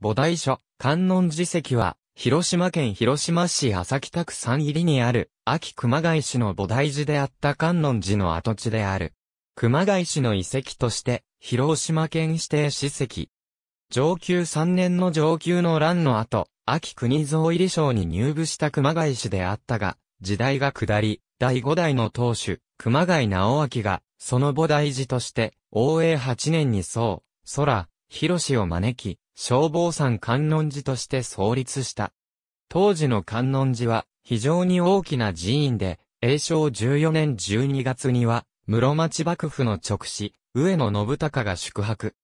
菩提所、観音寺石は、広島県広島市浅木北区山入りにある、秋熊谷市の菩提寺であった観音寺の跡地である。熊谷市の遺跡として、広島県指定史跡。上級3年の上級の乱の後、秋国蔵入り賞に入部した熊谷市であったが、時代が下り、第5代の当主、熊谷直明が、その菩提寺として、応永8年に宋、空、広氏を招き、消防山観音寺として創立した。当時の観音寺は非常に大きな寺院で、永正14年12月には、室町幕府の直使、上野信孝が宿泊。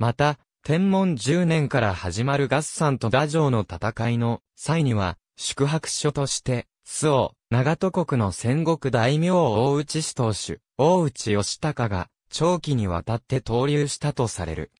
また、天文10年から始まる合算と打城の戦いの際には、宿泊所として、周防、長戸国の戦国大名大内氏当主、大内義高が、長期にわたって投留したとされる。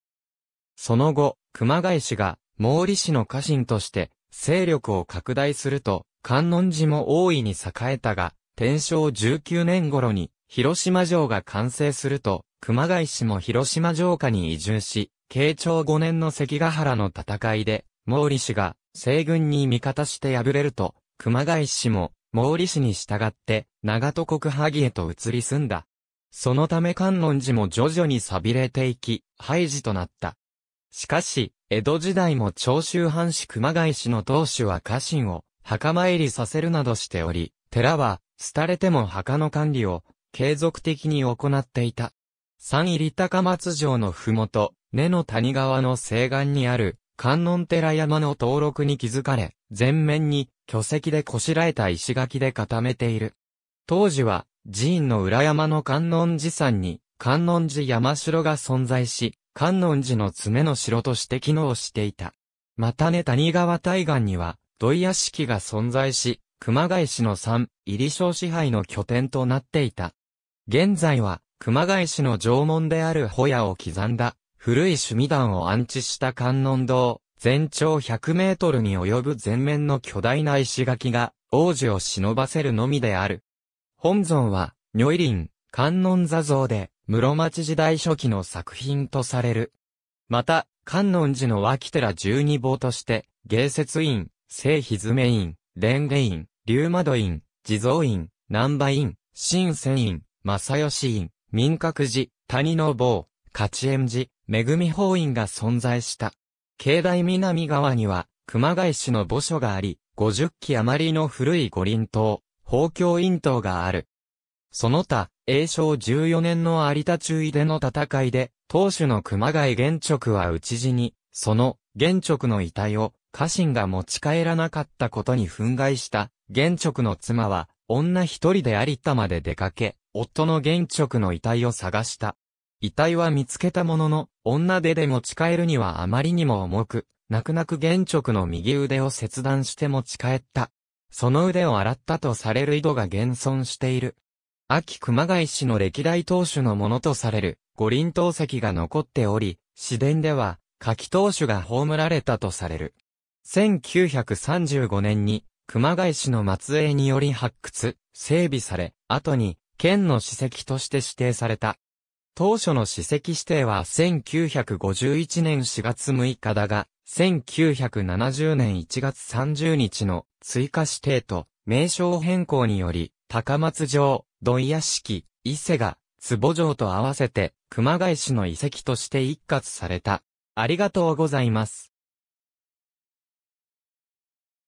その後、熊谷氏が毛利氏の家臣として勢力を拡大すると、観音寺も大いに栄えたが、天正19年頃に広島城が完成すると、熊谷氏も広島城下に移住し、慶長5年の関ヶ原の戦いで、毛利氏が西軍に味方して敗れると、熊谷氏も毛利氏に従って長戸国萩へと移り住んだ。そのため観音寺も徐々に錆びれていき、廃寺となった。しかし、江戸時代も長州藩士熊谷氏の当主は家臣を墓参りさせるなどしており、寺は、廃れても墓の管理を継続的に行っていた。三入高松城のふもと、根の谷川の西岸にある観音寺山の登録に気づかれ、全面に巨石でこしらえた石垣で固めている。当時は、寺院の裏山の観音寺山に、観音寺山城が存在し、観音寺の爪の城として機能していた。またね谷川対岸には、土井屋敷が存在し、熊谷市の山、入小支配の拠点となっていた。現在は、熊谷市の縄文であるホヤを刻んだ、古い趣味団を安置した観音堂、全長100メートルに及ぶ全面の巨大な石垣が、王子を忍ばせるのみである。本尊は、如意林、観音座像で、室町時代初期の作品とされる。また、観音寺の脇寺十二坊として、芸説院、聖ひずめ院、蓮華院、龍窓院、地蔵院、南波院、新仙院、正義院、民閣寺、谷の坊、勝縁寺、恵法院が存在した。境内南側には、熊谷市の墓所があり、50基余りの古い五輪塔、宝鏡院塔がある。その他、永正14年の有田中井での戦いで、当主の熊谷玄直は討ち死に、その玄直の遺体を家臣が持ち帰らなかったことに憤慨した玄直の妻は女一人で有田まで出かけ、夫の玄直の遺体を探した。遺体は見つけたものの、女手で持ち帰るにはあまりにも重く、泣く泣く玄直の右腕を切断して持ち帰った。その腕を洗ったとされる井戸が現存している。秋熊谷市の歴代当主のものとされる五輪投石が残っており、市電では柿投手が葬られたとされる。1935年に熊谷市の末裔により発掘、整備され、後に県の史跡として指定された。当初の史跡指定は1951年4月6日だが、1970年1月30日の追加指定と名称変更により、高松城、土井屋敷、伊勢が、坪城と合わせて、熊谷市の遺跡として一括された。ありがとうございます。